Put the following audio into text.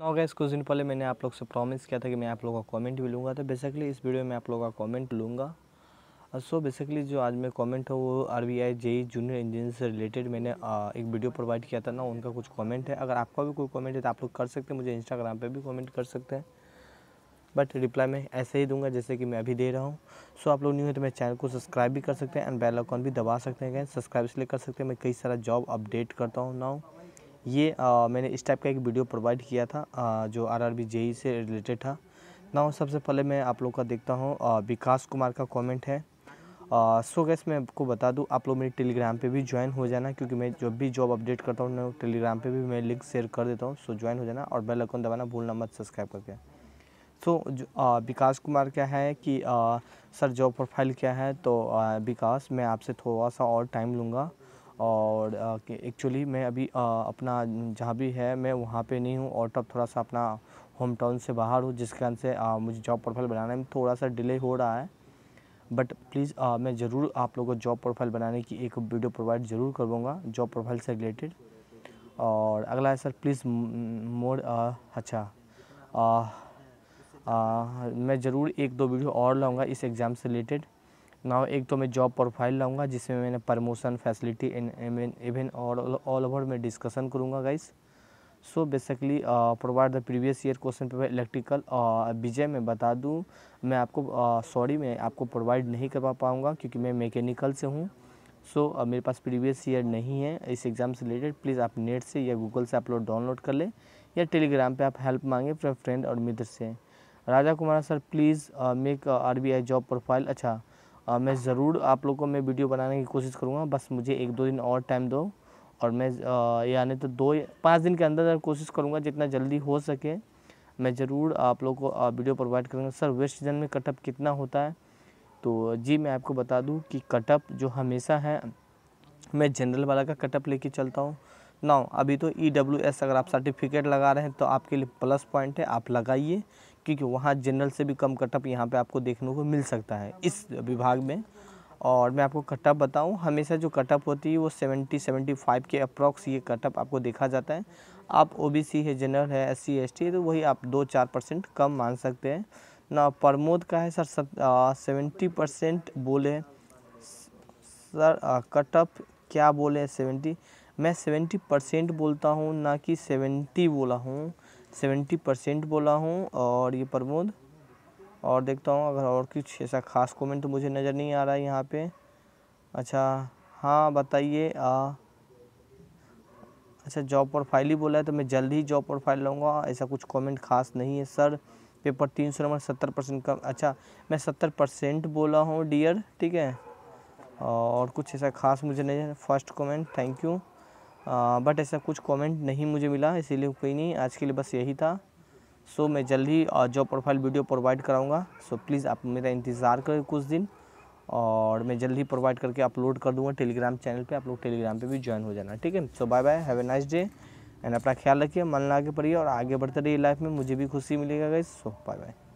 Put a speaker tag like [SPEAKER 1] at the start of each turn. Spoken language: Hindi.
[SPEAKER 1] और तो गैस कुछ दिन पहले मैंने आप लोग से प्रॉमिस किया था कि मैं आप लोगों का कमेंट भी लूँगा तो बेसिकली इस वीडियो में आप लोगों का कमेंट लूँगा सो बेसिकली जो आज मैं कमेंट हो वो R B I JE junior engineer से रिलेटेड मैंने uh, एक वीडियो प्रोवाइड किया था ना उनका कुछ कमेंट है अगर आपका भी कोई कॉमेंट है तो आप लोग कर सकते हैं मुझे इंस्टाग्राम पर भी कॉमेंट कर सकते हैं बट रिप्लाई मैं ऐसे ही दूंगा जैसे कि मैं अभी दे रहा हूँ सो आप लोग न्यू है तो मेरे चैनल को सब्सक्राइब भी कर सकते हैं एंड बेल आइकॉन भी दबा सकते हैं सब्सक्राइब इसलिए कर सकते हैं मैं कई सारा जॉब अपडेट करता हूँ नाउ ये आ, मैंने इस टाइप का एक वीडियो प्रोवाइड किया था आ, जो आर आर बी से रिलेटेड था ना सबसे पहले मैं आप लोग का देखता हूँ विकास कुमार का कमेंट है आ, सो गैस मैं आपको बता दूँ आप लोग मेरे टेलीग्राम पे भी ज्वाइन हो जाना क्योंकि मैं जब भी जॉब अपडेट करता हूँ टेलीग्राम पे भी मैं लिंक शेयर कर देता हूँ सो ज्वाइन हो जाना और बेल आइकन दबाना भूलना मत सब्सक्राइब करके सो विकास कुमार क्या है कि आ, सर जॉब प्रोफाइल क्या है तो विकास मैं आपसे थोड़ा सा और टाइम लूँगा और एक्चुअली मैं अभी अपना जहाँ भी है मैं वहाँ पे नहीं हूँ और तब थोड़ा सा अपना होम टाउन से बाहर हूँ जिस कारण से मुझे जॉब प्रोफाइल बनाने में थोड़ा सा डिले हो रहा है बट प्लीज़ मैं ज़रूर आप लोगों को जॉब प्रोफाइल बनाने की एक वीडियो प्रोवाइड ज़रूर करवाऊँगा जॉब प्रोफाइल से रिलेटेड और अगला है सर प्लीज़ मोर अच्छा आ, आ, मैं ज़रूर एक दो वीडियो और लाऊँगा इस एग्ज़ाम से रिलेटेड नाउ एक तो मैं जॉब प्रोफाइल लाऊंगा जिसमें मैंने प्रमोशन फैसिलिटी इन इवन और ऑल ओवर में डिस्कशन करूँगा guys so basically provide the previous year question paper electrical विजय में बता दूँ मैं आपको सॉरी uh, मैं आपको प्रोवाइड नहीं करवा पाऊँगा क्योंकि मैं मैकेनिकल से हूँ सो so, uh, मेरे पास प्रीवियस ईयर नहीं है इस एग्ज़ाम से रिलेटेड प्लीज़ आप नेट से या गूगल से आप लोग डाउनलोड कर लें या टेलीग्राम पे आप हेल्प मांगे फ्रेंड और मित्र से Raja Kumar sir please make R B I job profile अच्छा मैं ज़रूर आप लोग को मैं वीडियो बनाने की कोशिश करूँगा बस मुझे एक दो दिन और टाइम दो और मैं यानी तो दो पाँच दिन के अंदर कोशिश करूँगा जितना जल्दी हो सके मैं ज़रूर आप लोग को वीडियो प्रोवाइड करूँगा सर वेस्ट सीजन में कटअप कितना होता है तो जी मैं आपको बता दूँ कि कटअप जो हमेशा है मैं जनरल वाला का कटअप लेके चलता हूँ ना अभी तो ई डब्ल्यू एस अगर आप सर्टिफिकेट लगा रहे हैं तो आपके लिए प्लस पॉइंट है आप लगाइए क्योंकि वहाँ जनरल से भी कम कटअप यहाँ पे आपको देखने को मिल सकता है इस विभाग में और मैं आपको कटअप बताऊँ हमेशा जो कटअप होती है वो 70 75 के अप्रॉक्स ये कटअप आपको देखा जाता है आप ओबीसी है जनरल है एससी एसटी तो वही आप दो चार परसेंट कम मान सकते हैं ना प्रमोद का है सर सेवेंटी परसेंट बोले सर कटअप क्या बोले सेवेंटी मैं सेवेंटी परसेंट बोलता हूँ ना कि सेवेंटी बोला हूँ सेवेंटी परसेंट बोला हूँ और ये प्रमोद और देखता हूँ अगर और कुछ ऐसा ख़ास कमेंट तो मुझे नज़र नहीं आ रहा है यहाँ पे अच्छा हाँ बताइए अच्छा जॉब प्रोफाइल ही बोला है तो मैं जल्द ही जॉब प्रोफाइल लूँगा ऐसा कुछ कमेंट खास नहीं है सर पेपर तीन सौ नंबर सत्तर परसेंट कम अच्छा मैं सत्तर परसेंट बोला हूँ डियर ठीक है और कुछ ऐसा खास मुझे नहीं first comment thank you but ऐसा कुछ कमेंट नहीं मुझे मिला इसीलिए कोई नहीं आज के लिए बस यही था सो मैं जल्दी जॉब प्रोफाइल वीडियो प्रोवाइड कराऊंगा सो प्लीज़ आप मेरा इंतज़ार करें कुछ दिन और मैं जल्दी प्रोवाइड करके अपलोड कर दूंगा टेलीग्राम चैनल पे आप लोग टेलीग्राम पे भी ज्वाइन हो जाना ठीक है so bye bye have a nice day and अपना ख्याल रखिए मन लगा के पढ़िए और आगे बढ़ते रहिए लाइफ में मुझे भी खुशी मिलेगा गाइस सो बाय बाय